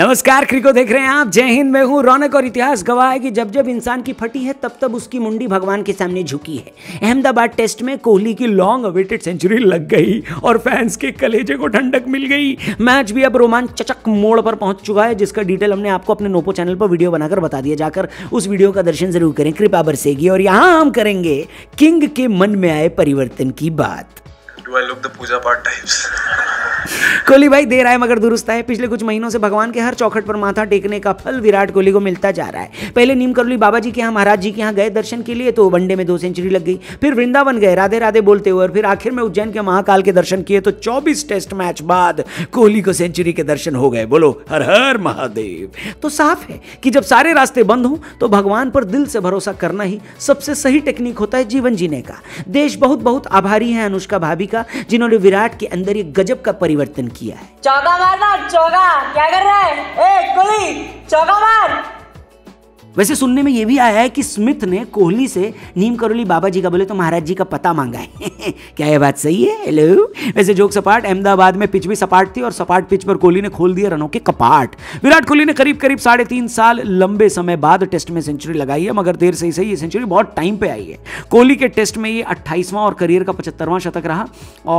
नमस्कार क्रिको देख रहे हैं आप जय हिंद मैं हूँ रौनक और इतिहास गवाह है कि जब जब इंसान की फटी है तब तब उसकी मुंडी भगवान के सामने झुकी है अहमदाबाद टेस्ट में कोहली की लॉन्ग अवेटेड सेंचुरी लग गई और फैंस के कलेजे को ठंडक मिल गई मैच भी अब रोमांच चचक मोड़ पर पहुंच चुका है जिसका डिटेल हमने आपको अपने नोपो चैनल पर वीडियो बनाकर बता दिया जाकर उस वीडियो का दर्शन जरूर करें कृपा बरसेगी और यहाँ हम करेंगे किंग के मन में आए परिवर्तन की बात पूजा पाठ टाइप्स कोहली भाई दे रहा है मगर दुरुस्त है पिछले कुछ महीनों से भगवान के हर चौखट पर माथा टेकने का फल विराट कोहली को मिलता जा रहा है पहले नीम करोली बाबा जी के यहाँ महाराज जी के यहाँ गए दर्शन के लिए तो वनडे में दो सेंचुरी लग गई फिर वृंदावन गए राधे राधे बोलते हुए और फिर आखिर में उज्जैन के महाकाल के दर्शन किए तो चौबीस टेस्ट मैच बाद कोहली को सेंचुरी के दर्शन हो गए बोलो हर हर महादेव तो साफ है कि जब सारे रास्ते बंद हों तो भगवान पर दिल से भरोसा करना ही सबसे सही टेक्निक होता है जीवन जीने का देश बहुत बहुत आभारी है अनुष्का भाभी का जिन्होंने विराट के अंदर ये गजब का परिवर्तन किया है चौका मारना चौका क्या कर रहा है ए, कुली चौका मार वैसे सुनने में यह भी आया है कि स्मिथ ने कोहली से नीम करोली बाबा जी का बोले तो महाराज जी का पता मांगा है क्या यह बात सही है हेलो वैसे जोक सपाट अहमदाबाद में पिच भी सपाट थी और सपाट पिच पर कोहली ने खोल दिया रनों के कपाट विराट कोहली ने करीब करीब साढ़े तीन साल लंबे समय बाद टेस्ट में सेंचुरी लगाई है मगर देर से ही सही ये सेंचुरी बहुत टाइम पे आई है कोहली के टेस्ट में ये अट्ठाईसवां और करियर का पचहत्तरवां शतक रहा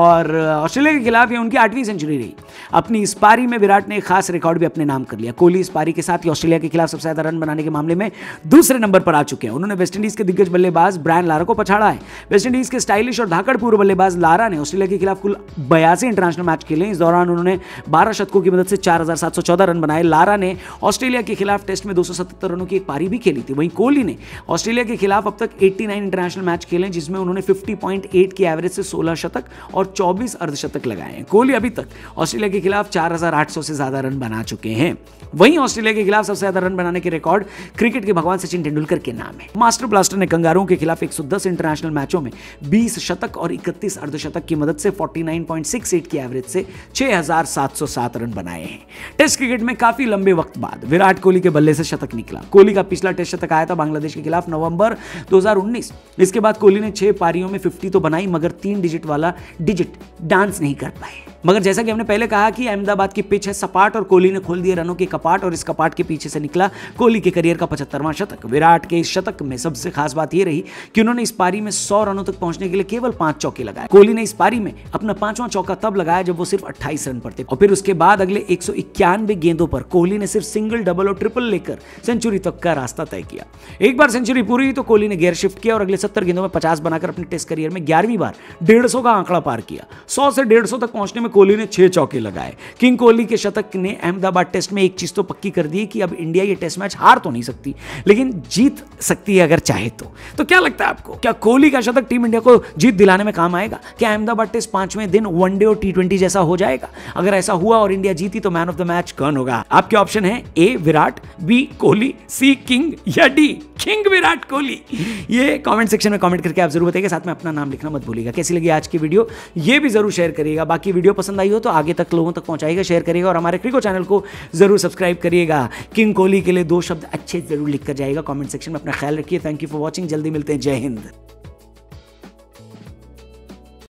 और ऑस्ट्रेलिया के खिलाफ ये उनकी आठवीं सेंचुरी रही अपनी इस पारी में विराट ने खास रिकॉर्ड भी अपने नाम कर लिया कोहली इस पारी के साथ ही ऑस्ट्रेलिया के खिलाफ सबसे ज्यादा रन बनाने के मामले में में दूसरे नंबर पर आ चुके हैं उन्होंने वेस्टइंडीज के दिग्गज बल्लेबाज ब्रायन लारा को पछाड़ा है वेस्टइंडीज के स्टाइलिश और धाकड़ पूर्व बल्लेबाज लारा ने ऑस्ट्रेलिया के खिलाफ कुल बयासी इंटरनेशनल मैच खेले इस दौरान उन्होंने बारह शतकों की मदद से चार रन बनाए लारा ने ऑस्ट्रेलिया के खिलाफ टेस्ट में दो रनों की एक पारी भी खेली थी वहीं कोहली ने ऑस्ट्रेलिया के खिलाफ अब तक एट्टी इंटरनेशनल मैच खेले जिसमें उन्होंने फिफ्टी की एवरेज से सोलह शतक और चौबीस अर्धशतक लगाए हैं कोहली अभी तक ऑस्ट्रेलिया के खिलाफ चार से ज्यादा रन बना चुके हैं वहीं ऑस्ट्रेलिया के खिलाफ सबसे ज्यादा रन बनाने के रिकॉर्ड क्रिकेट क्रिकेट के भगवान सचिन तेंदुलकर के नाम है मास्टर ब्लास्टर ने कंगारों के खिलाफ 110 इंटरनेशनल मैचों में 20 शतक और 31 अर्धशतक की मदद से 49.68 की एवरेज से 6,707 रन बनाए हैं टेस्ट क्रिकेट में काफी लंबे वक्त बाद विराट कोहली के बल्ले से शतक निकला कोहली का पिछला टेस्ट शतक आया था बांग्लादेश के खिलाफ नवंबर 2019 इसके बाद कोहली ने छह पारियों में 50 तो बनाई मगर तीन डिजिट वाला डिजिट डांस नहीं कर पाए मगर जैसा कि हमने पहले कहा कि अहमदाबाद की पिच है सपाट और कोहली ने खोल दिए रनों के कपाट और इस कपाट के पीछे से निकला कोहली के करियर का पचहत्तरवां शतक विराट के इस शतक में सबसे खास बात यह रही कि उन्होंने इस पारी में सौ रनों तक पहुंचने के लिए केवल पांच चौके लगाए कोहली ने इस पारी में अपना पांचवा चौका तब लगाया जब वो सिर्फ अट्ठाईस रन पर थे और फिर उसके बाद अगले एक गेंदों पर कोहली ने सिर्फ सिंगल डबल और ट्रिपल लेकर सेंचुरी तक का रास्ता तय किया एक बार सेंचुरी पूरी हुई तो कोहली ने गेयर शिफ्ट किया और अगले सत्तर गेंदों में पचास बनाकर अपने टेस्ट करियर में ग्यारहवीं बार डेढ़ का आंकड़ा पार किया सौ से डेढ़ तक पहुंचने में में कोहली ने छह चौके लगाए किंग कोहली के शतक ने अहमदाबाद टेस्ट में एक चीज़ तो पक्की कर दी कि अब इंडिया ये टेस्ट मैच हार तो नहीं सकती लेकिन जीत सकती है अगर चाहे तो तो क्या लगता है आपको क्या कोहली का शतक टीम इंडिया को जीत दिलाने में काम आएगा क्या अहमदाबाद टेस्ट पांचवें दिन वनडे और टी जैसा हो जाएगा अगर ऐसा हुआ और इंडिया जीती तो मैन ऑफ द मैच कौन होगा आपके ऑप्शन है A Virat B Kohli C king या डी किंग विराट कोहली ये कमेंट सेक्शन में कमेंट करके आप जरूर बताइएगा साथ में अपना नाम लिखना मत भूलिएगा कैसी लगी आज की वीडियो ये भी जरूर शेयर करिएगा बाकी वीडियो पसंद आई हो तो आगे तक लोगों तक पहुंचाएगा शेयर करिएगा और हमारे क्रिको चैनल को जरूर सब्सक्राइब करिएगा किंग कोहली के लिए दो शब्द अच्छे जरूर लिख कर जाएगा कॉमेंट सेक्शन में अपना ख्याल रखिए थैंक यू फॉर वॉचिंग जल्दी मिलते हैं जय हिंद